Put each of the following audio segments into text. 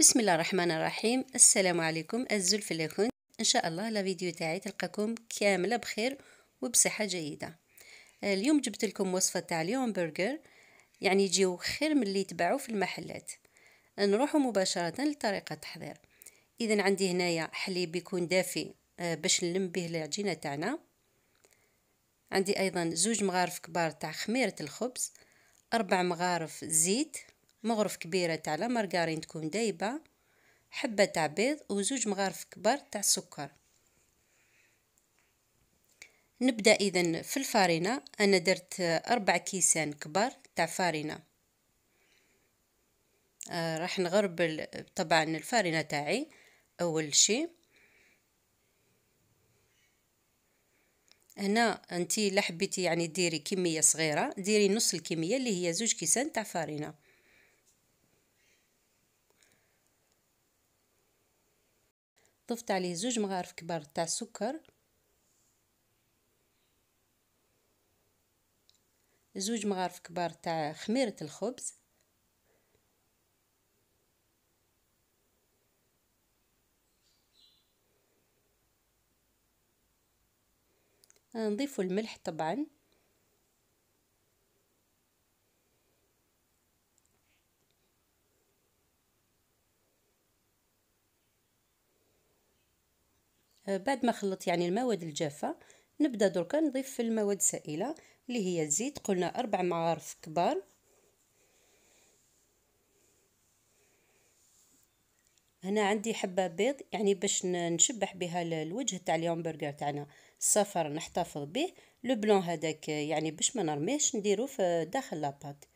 بسم الله الرحمن الرحيم السلام عليكم الزول في الاخوان ان شاء الله لا فيديو تاعي تلقاكم كامله بخير وبصحه جيده اليوم جبت لكم وصفه تاع اليوم برجر يعني يجيو خير من اللي يتباعوا في المحلات نروحوا مباشره لطريقه التحضير اذا عندي هنايا حليب يكون دافي باش نلم به العجينه تاعنا عندي ايضا زوج مغارف كبار تاع خميره الخبز اربع مغارف زيت مغرف كبيرة تاع مارغارين تكون دايبة حبة تاع بيض وزوج مغارف كبار تاع السكر نبدأ إذا في الفارينة أنا درت أربع كيسان كبار تاع فارينة آه راح نغربل طبعا الفارينة تاعي أول شي هنا انتي لا حبيتي يعني ديري كميه صغيره ديري نص الكميه اللي هي زوج كيسان تاع فارينه ضفت عليه زوج مغارف كبار تاع السكر زوج مغارف كبار تاع خميرة الخبز نضيف الملح طبعا آه، بعد ما خلط يعني المواد الجافة نبدأ دركا نضيف المواد السائلة اللي هي الزيت قلنا أربع معارف كبار هنا عندي حبة بيض يعني باش نشبح بها الوجه تاع اليامبرجر تاعنا الصفر نحتفظ به لو بلون هذاك يعني باش ما نرميهش نديرو في داخل لاباط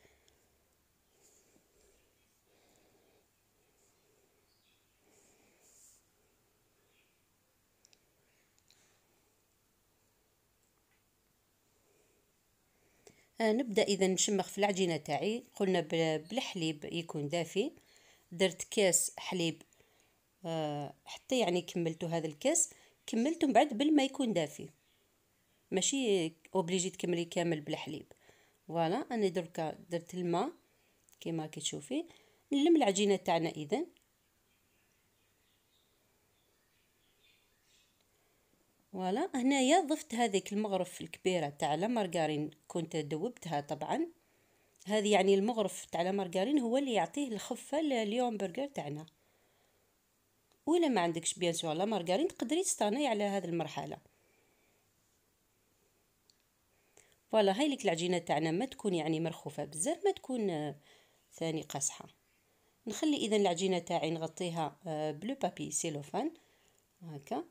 آه، نبدا اذا نشمخ في العجينه تاعي قلنا بالحليب يكون دافي درت كاس حليب آه، حتى يعني كملتو هذا الكاس كملتو من بعد بالما يكون دافي ماشي اوبليجي تكملي كامل بالحليب فوالا انا دركا درت الماء كما كتشوفي نلم العجينه تاعنا اذا فوالا هنايا ضفت هذيك المغرف الكبيره تاع لا مارغارين كنت ذوبتها طبعا هذه يعني المغرف تاع لا مارغارين هو اللي يعطيه الخفه لليوم برجر تاعنا ولا ما عندكش بيان سور لا مارغارين تقدري تستغني على هذه المرحله فوالا هاي ليك العجينه تاعنا ما تكون يعني مرخوفه بزاف ما تكون آه، ثاني قاصحه نخلي اذا العجينه تاعي نغطيها بلو بابي سيلوفان هكا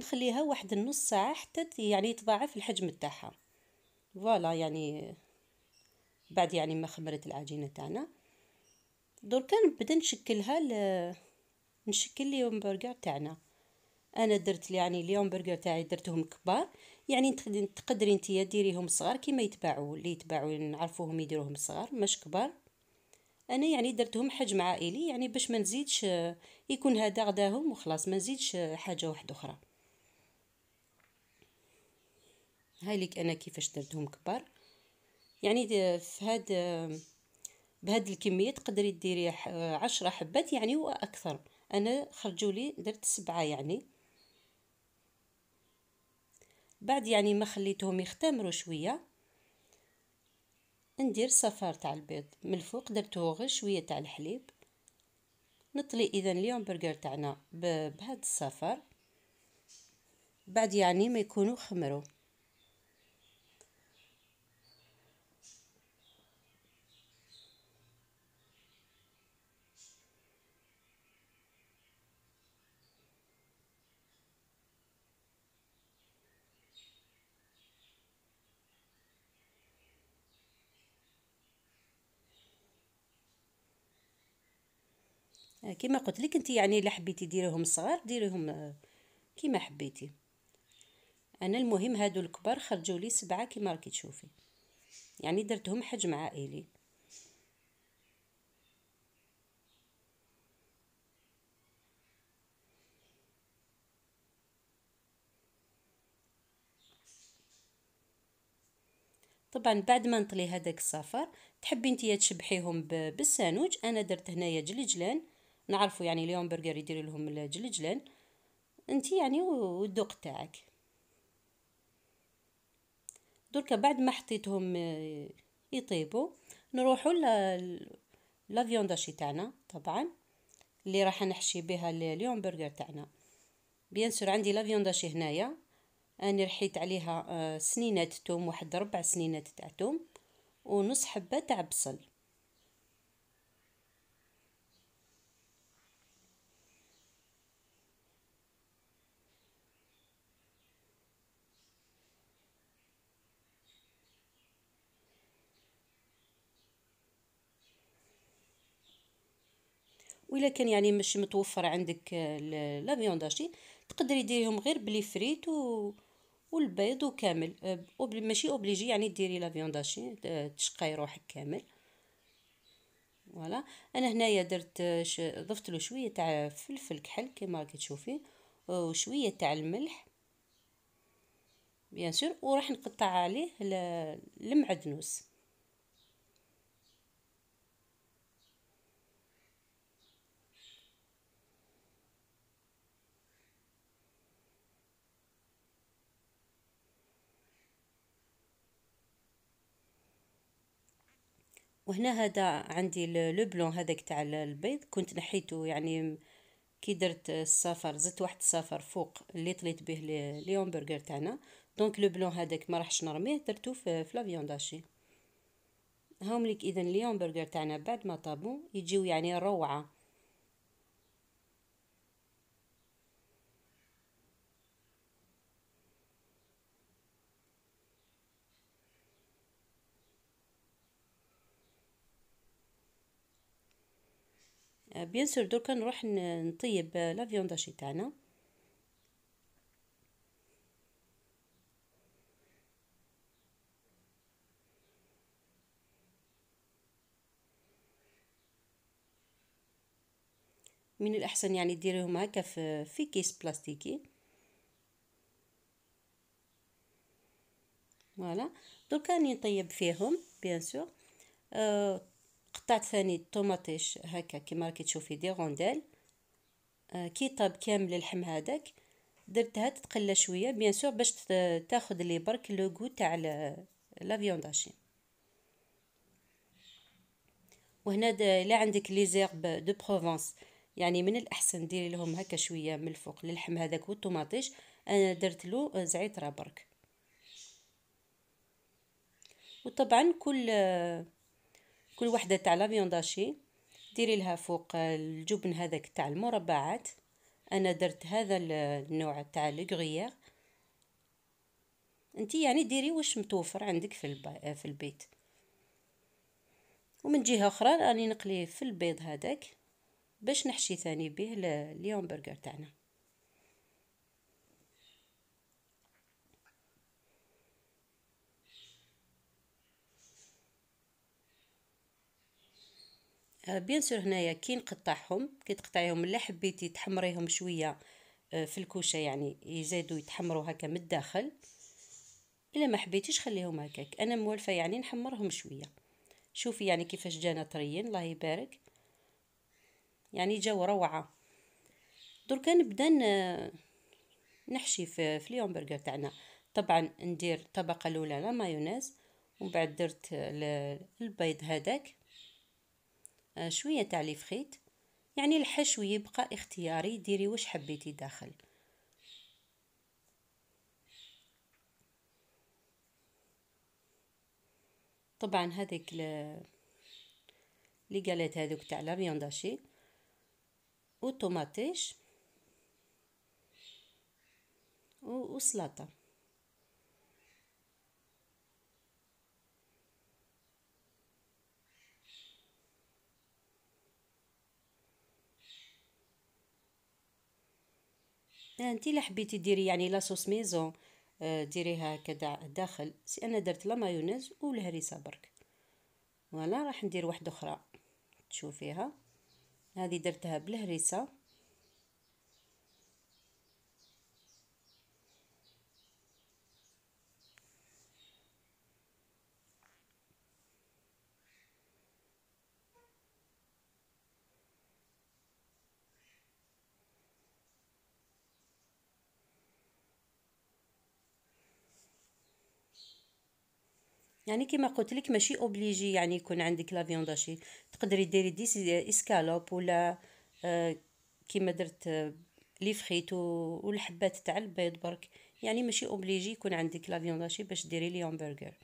نخليها واحد النص ساعه حتى يعني يتضاعف الحجم تاعها فوالا يعني بعد يعني ما خمرت العجينه تاعنا دركا نبدا نشكلها ل... نشكل لي همبرجر تاعنا انا درت يعني اليوم برجر تاعي درتهم كبار يعني تقدري انت ديريهم صغار كيما يتباعوا اللي يتباعوا نعرفوهم يديروهم صغار مش كبار انا يعني درتهم حجم عائلي يعني باش ما نزيدش يكون هذا غداهم وخلاص ما نزيدش حاجه واحده اخرى هاي لك انا كيفاش درتهم كبار يعني في هاد بهاد الكميه تقدري ديري عشرة حبات يعني واكثر انا خرجوا لي درت سبعة يعني بعد يعني ما خليتهم يختمروا شويه ندير صفار تاع البيض من الفوق درته غير شويه تاع الحليب نطلي اذا اليوم برجر تاعنا بهذا الصفار بعد يعني ما يكونوا خمروا كما قلت لك انت يعني الا حبيتي ديريهم صغار ديريهم آه، كما حبيتي انا المهم هادو الكبار خرجوا لي سبعة كما راكي تشوفي يعني درتهم حجم عائلي طبعا بعد ما نطلي هذاك السفر تحبي انتيا تشبحيهم بالسانوج انا درت هنايا جلجلان نعرفوا يعني اليوم برجر يدير لهم الجلجلان انت يعني والذوق تاعك دركا بعد ما حطيتهم آه، يطيبوا نروحوا لا فيونداشي تاعنا طبعا اللي راح نحشي بها اليوم برجر تاعنا بيان سور عندي لا فيونداشي هنايا انا رحيت عليها آه، سنينات توم واحد ربع سنينات تاع توم ونص حبه تاع بصل وإلا كان يعني مش متوفر عندك لا فيونداشي تقدري ديريهم غير بلي فريت و والبيض وكامل أوبلي ماشي اوبليجي يعني ديري لا فيونداشي تشقاي روحك كامل فوالا انا هنايا درت ضفت له شويه تاع فلفل كحل كما تشوفي وشويه تاع الملح بيان سور وراح نقطع عليه المعدنوس وهنا هذا عندي لو بلون هذاك تاع البيض كنت نحيته يعني كي درت السفر زدت واحد السفر فوق اللي طليت به لي همبرغر تاعنا دونك لو بلون هذاك ما راحش نرميه درتو في فيونداشي هاوم ليك اذا لي همبرغر تاعنا بعد ما طابو يجيو يعني روعه بيان سور دركا نروح نطيب لا فيونداشي تاعنا من الاحسن يعني ديريهم هكا في في كيس بلاستيكي فوالا دركا راني نطيب فيهم بيان سور قطعت ثاني الطوماطيش هكا كيما راكي تشوفي دي غونديل آه، كي طاب كامل اللحم هذاك درتها تتقلى شويه بيان سور باش تاخذ لي برك لو غو تاع لا فيونداشي وهنا الا عندك لي زيرب دو بروفونس يعني من الاحسن ديري لهم هكا شويه من الفوق للحم هذاك والطوماطيش انا درت له زعتر برك وطبعا كل كل وحده تاع لا داشي ديري لها فوق الجبن هذاك تاع المربعات انا درت هذا النوع تاع لوغيير انت يعني ديري واش متوفر عندك في الب... في البيت ومن جهه اخرى راني نقلي في البيض هذاك باش نحشي ثاني به اليوم برجر تاعنا آه، بيان سور هنايا كي نقطعهم كي تقطعيهم لا حبيتي تحمريهم شويه آه، في الكوشه يعني يزيدوا يتحمروا هكا من الداخل الا ما حبيتيش خليهم هكاك انا موالفه يعني نحمرهم شويه شوفي يعني كيفاش جانا طريين الله يبارك يعني جاو روعه درك نبدا نحشي في, في برجر تاعنا طبعا ندير الطبقه الاولى لا مايونيز ومن بعد درت البيض هذاك آه، شوية تاع الفخيت يعني الحشو يبقى اختياري ديري واش حبيتي داخل طبعا هذيك لي قالت هذوك تاع لا فيونداشي وطوماطيش وسلطه انت الا حبيتي ديري يعني لاصوص ميزون آه، ديريها هكذا داخل سي انا درت لا مايونيز والهريسه برك فوالا راح ندير واحده اخرى تشوفيها هذه درتها بالهريسه يعني كما قلت لك ماشي اوبليجي يعني يكون عندك لافيون داشي تقدري ديري دي اسكالوب ولا آه، كيما درت آه، لي فخيت والحبات تاع البيض برك يعني ماشي اوبليجي يكون عندك لافيون داشي باش ديري لي همبرغر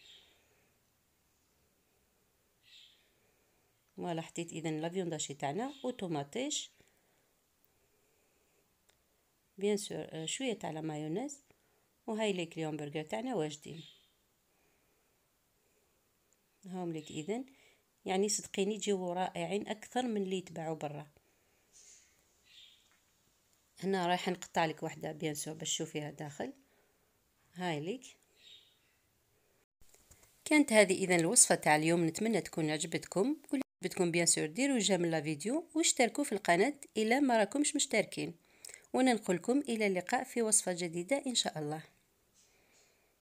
فوالا حطيت اذا لافيون داشي تاعنا وطوماطيش بيان آه، سور شويه تاع لا مايونيز وهاي ليك الهمبرغر تاعنا واجدين هاهم لك إذن يعني صدقيني جيو رائعين أكثر من اللي يتباعوا برا هنا رايحة نقطع لك واحدة بيان سور باش تشوفيها داخل هاي لك كانت هذه اذا الوصفه تاع اليوم نتمنى تكون عجبتكم كل عجبتكم بيان سور ديروا جيم لا فيديو واشتركوا في القناه الا ما راكمش مشتركين وانا نقولكم الى اللقاء في وصفه جديده ان شاء الله